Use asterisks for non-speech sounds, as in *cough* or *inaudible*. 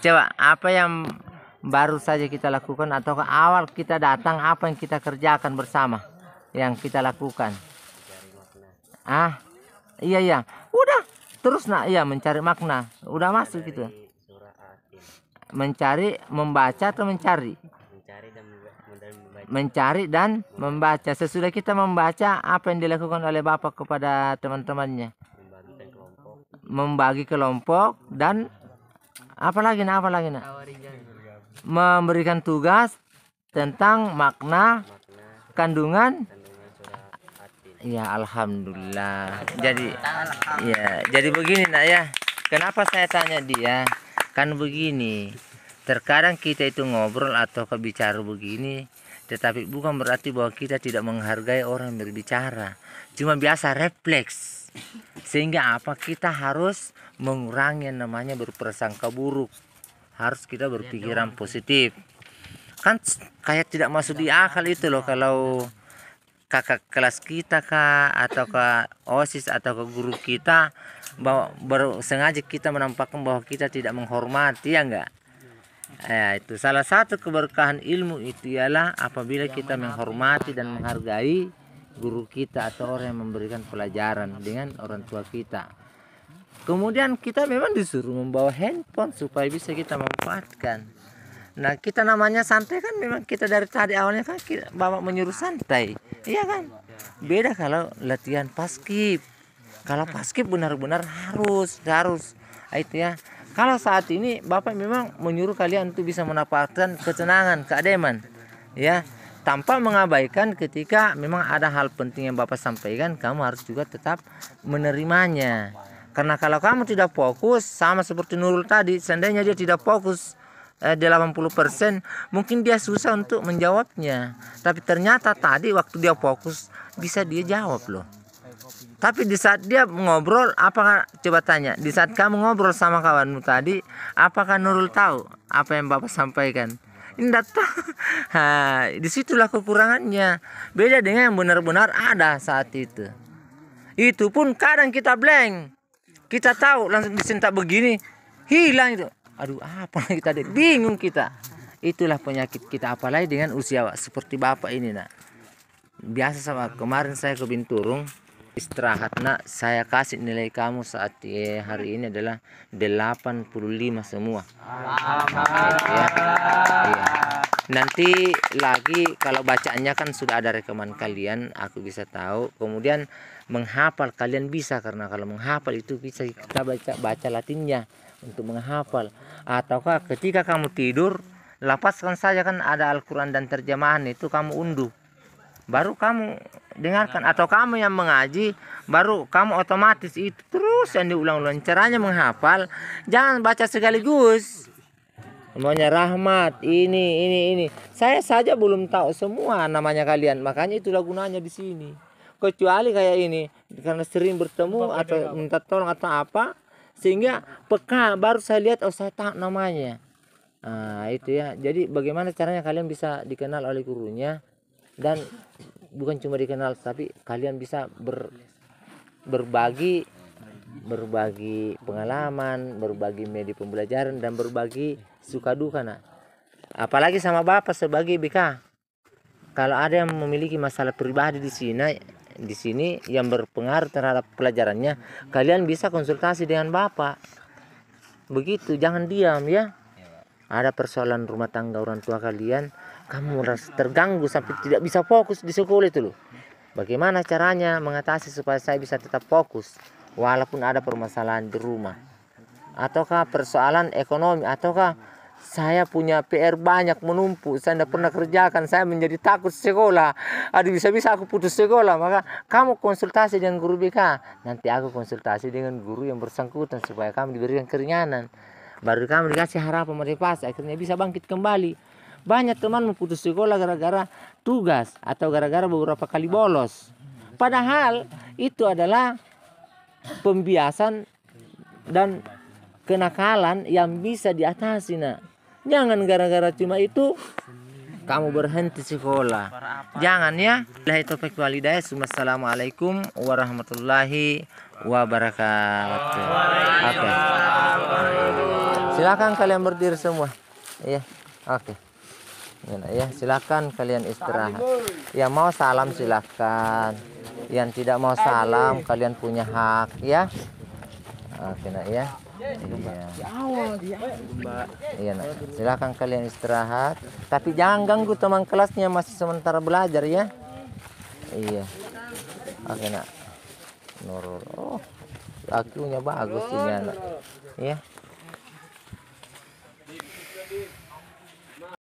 coba apa yang baru saja kita lakukan atau awal kita datang apa yang kita kerjakan bersama yang kita lakukan ah iya iya udah terus nak iya mencari makna udah masuk gitu mencari membaca atau mencari mencari dan membaca. Sesudah kita membaca apa yang dilakukan oleh Bapak kepada teman-temannya. Membagi kelompok dan apalagi nah apalagi nah memberikan tugas tentang makna, kandungan Ya, alhamdulillah. Jadi ya, jadi begini Nak ya. Kenapa saya tanya dia? Kan begini. Terkadang kita itu ngobrol atau kebicara begini tetapi bukan berarti bahwa kita tidak menghargai orang berbicara. Cuma biasa refleks. Sehingga apa? Kita harus mengurangi yang namanya berprasangka buruk. Harus kita berpikiran iya, positif. Kan kayak tidak masuk di akal itu loh kalau kakak kelas kita kak atau ke osis atau ke guru kita bahwa baru sengaja kita menampakkan bahwa kita tidak menghormati ya enggak Ya, itu salah satu keberkahan ilmu itu ialah apabila kita menghormati dan menghargai guru kita atau orang yang memberikan pelajaran dengan orang tua kita. Kemudian kita memang disuruh membawa handphone supaya bisa kita manfaatkan. Nah kita namanya santai kan memang kita dari tadi awalnya kan kita, bawa menyuruh santai, iya kan? Beda kalau latihan paskib. Kalau paskib benar-benar harus harus itu ya kalau saat ini Bapak memang menyuruh kalian untuk bisa mendapatkan ketenangan, keademan, ya, tanpa mengabaikan ketika memang ada hal penting yang Bapak sampaikan, kamu harus juga tetap menerimanya. Karena kalau kamu tidak fokus, sama seperti Nurul tadi, seandainya dia tidak fokus, 80% eh, mungkin dia susah untuk menjawabnya tapi ternyata tadi waktu dia fokus bisa dia jawab loh tapi di saat dia ngobrol, apakah coba tanya? Di saat kamu ngobrol sama kawanmu tadi, apakah Nurul tahu apa yang Bapak sampaikan? Ini data. *laughs* disitulah kekurangannya. Beda dengan yang benar-benar ada saat itu. Itu pun kadang kita blank. Kita tahu langsung disentak begini, hilang itu. Aduh, apa kita tadi? Bingung kita. Itulah penyakit kita apalagi dengan usia seperti Bapak ini, Nak. Biasa sama kemarin saya ke Binturung, istirahat nak saya kasih nilai kamu saat hari ini adalah 85 semua ya, ya. nanti lagi kalau bacaannya kan sudah ada rekaman kalian aku bisa tahu kemudian menghafal kalian bisa karena kalau menghafal itu bisa kita baca baca latinnya untuk menghafal ataukah ketika kamu tidur lapaskan saja kan ada Al-Quran dan terjemahan itu kamu unduh baru kamu dengarkan atau kamu yang mengaji baru kamu otomatis itu terus yang diulang-ulang caranya menghafal jangan baca sekaligus namanya rahmat ini ini ini saya saja belum tahu semua namanya kalian makanya itulah gunanya di sini kecuali kayak ini karena sering bertemu atau minta tolong atau apa sehingga peka baru saya lihat oh saya tahu namanya nah itu ya jadi bagaimana caranya kalian bisa dikenal oleh gurunya dan bukan cuma dikenal tapi kalian bisa ber, berbagi berbagi pengalaman berbagi media pembelajaran dan berbagi suka duka nak apalagi sama bapak sebagai BK kalau ada yang memiliki masalah pribadi di sini di sini yang berpengaruh terhadap pelajarannya kalian bisa konsultasi dengan bapak begitu jangan diam ya ada persoalan rumah tangga orang tua kalian kamu merasa terganggu sampai tidak bisa fokus di sekolah itu loh. Bagaimana caranya mengatasi supaya saya bisa tetap fokus walaupun ada permasalahan di rumah? Ataukah persoalan ekonomi ataukah saya punya PR banyak menumpuk, saya tidak pernah kerjakan, saya menjadi takut sekolah. ada bisa-bisa aku putus sekolah, maka kamu konsultasi dengan guru BK. Nanti aku konsultasi dengan guru yang bersangkutan supaya kamu diberikan keringanan. Baru kamu dikasih harapan motivasi, akhirnya bisa bangkit kembali. Banyak teman memutus sekolah gara-gara tugas atau gara-gara beberapa kali bolos. Padahal itu adalah pembiasan dan kenakalan yang bisa diatasi nak. Jangan gara-gara cuma itu kamu berhenti sekolah. Jangan ya. Lahi topik Assalamualaikum warahmatullahi wabarakatuh. Apa? Silakan kalian berdiri semua. Iya. Oke. Okay ya silakan kalian istirahat ya mau salam silakan yang tidak mau salam kalian punya hak ya oke nak ya iya iya nak silakan kalian istirahat tapi jangan ganggu teman kelasnya masih sementara belajar ya iya oke nak Nurul oh lakunya bagus ini anak ya